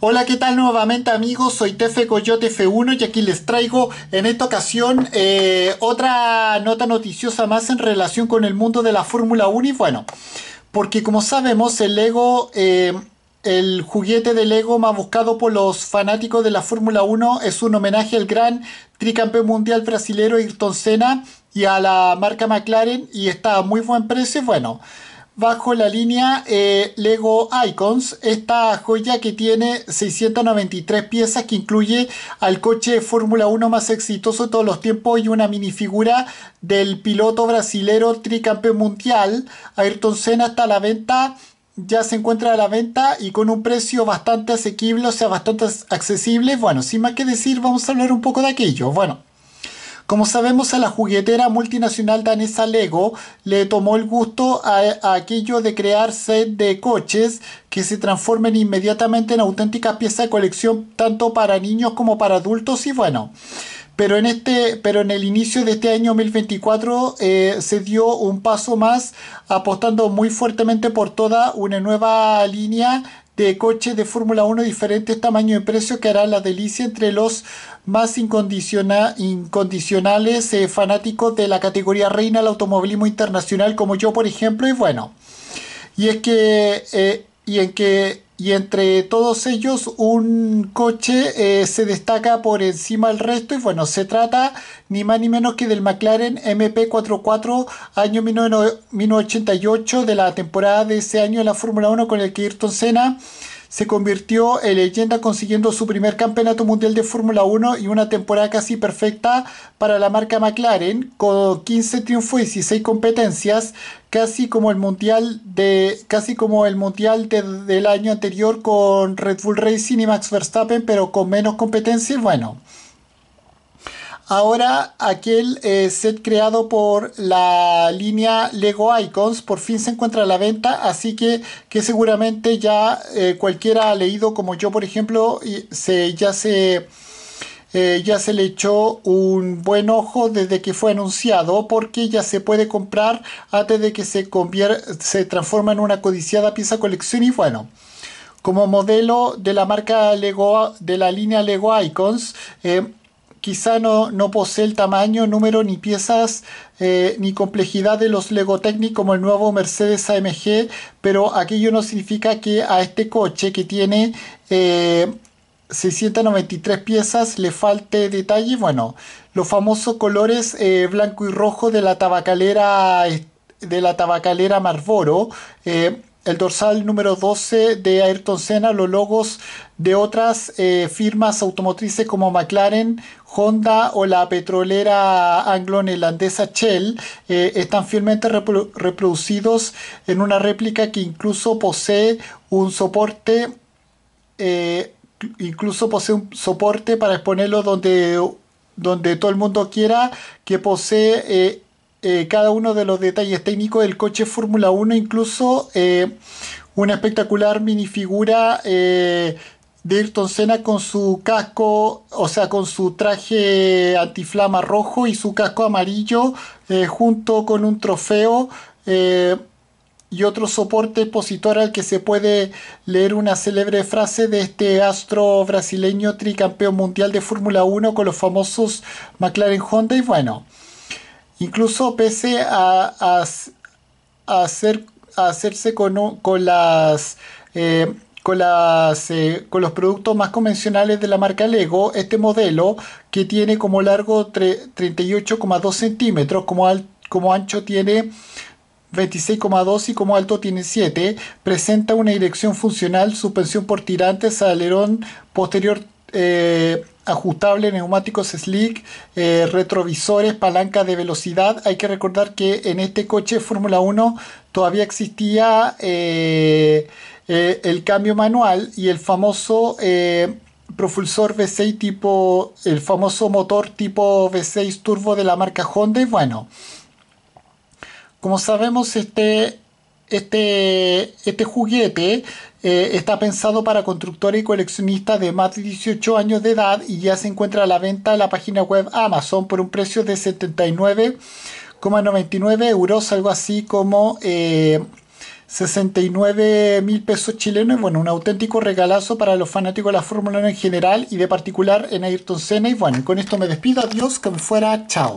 Hola, ¿qué tal nuevamente amigos? Soy Tefe Coyote F1 y aquí les traigo en esta ocasión eh, otra nota noticiosa más en relación con el mundo de la Fórmula 1 y bueno, porque como sabemos el Lego, eh, el juguete de Lego más buscado por los fanáticos de la Fórmula 1 es un homenaje al gran tricampeón mundial brasilero Ayrton Senna y a la marca McLaren y está a muy buen precio bueno bajo la línea eh, Lego Icons, esta joya que tiene 693 piezas que incluye al coche Fórmula 1 más exitoso de todos los tiempos y una minifigura del piloto brasilero tricampeón mundial Ayrton Senna está a la venta ya se encuentra a la venta y con un precio bastante asequible, o sea, bastante accesible. Bueno, sin más que decir, vamos a hablar un poco de aquello. Bueno, como sabemos, a la juguetera multinacional danesa Lego le tomó el gusto a, aquello de crear set de coches que se transformen inmediatamente en auténticas piezas de colección tanto para niños como para adultos y bueno pero en este pero en el inicio de este año 2024 eh, se dio un paso más apostando muy fuertemente por toda una nueva línea de coches de Fórmula 1 diferentes tamaños y precio que hará la delicia entre los más incondicionales eh, fanáticos de la categoría reina del automovilismo internacional como yo por ejemplo y bueno y es que eh, y en que y entre todos ellos un coche eh, se destaca por encima del resto y bueno, se trata ni más ni menos que del McLaren MP44 año 1988 de la temporada de ese año de la Fórmula 1 con el que Ayrton Senna se convirtió en leyenda consiguiendo su primer campeonato mundial de Fórmula 1 y una temporada casi perfecta para la marca McLaren, con 15 triunfos y 16 competencias, casi como el mundial, de, casi como el mundial del año anterior con Red Bull Racing y Max Verstappen, pero con menos competencias. Bueno. Ahora aquel eh, set creado por la línea Lego Icons por fin se encuentra a la venta, así que, que seguramente ya eh, cualquiera ha leído, como yo por ejemplo, se, ya se... Eh, ya se le echó un buen ojo desde que fue anunciado porque ya se puede comprar antes de que se, se transforma en una codiciada pieza colección y bueno como modelo de la marca Lego de la línea Lego Icons quizá no, no, posee el tamaño, número ni piezas eh, ni complejidad de los Lego Technic como el nuevo Mercedes AMG, pero aquello no significa que a este coche que tiene 693 eh, piezas le falte detalle. Bueno, los famosos colores eh, blanco y rojo de la tabacalera de la tabacalera Marlboro el dorsal número 12 de Ayrton Senna, los logos de otras eh, firmas automotrices como McLaren, Honda o la petrolera anglo-neerlandesa Shell eh, están fielmente reproducidos en una réplica que incluso posee un soporte eh, incluso posee un soporte para exponerlo donde, donde todo el mundo quiera que posee eh, cada uno de los detalles técnicos del coche Fórmula 1, incluso eh, una espectacular minifigura eh, de Ayrton Senna con su casco, o sea, con su traje antiflama rojo y su casco amarillo, junto con un trofeo y otro soporte expositor al que se puede leer una célebre frase de este astro brasileño tricampeón mundial de Fórmula 1 con los famosos McLaren Honda y bueno. Incluso pese a, hacer, hacerse con, con las... Eh, con, las, eh, con los productos más convencionales de la marca Lego, este modelo que tiene como largo 38,2 centímetros, como, como ancho tiene 26,2 y como alto tiene 7, presenta una dirección funcional, suspensión por tirantes, alerón posterior eh, ajustable, neumáticos slick, eh, retrovisores, palanca de velocidad. Hay que recordar que en este coche Fórmula 1 todavía existía eh, eh, el cambio manual y el famoso propulsor V6 tipo, el famoso motor tipo V6 turbo de la marca Honda. Y bueno, como sabemos, este, este, este juguete eh, está pensado para constructores y coleccionistas de más de 18 años de edad y ya se encuentra a la venta en la página web Amazon por un precio de 79,99 euros, algo así como 69 eh, mil pesos chilenos. Bueno, un auténtico regalazo para los fanáticos de la Fórmula 1 en general y de particular en Ayrton Senna. Y bueno, con esto me despido. Adiós, que me fuera. Chao.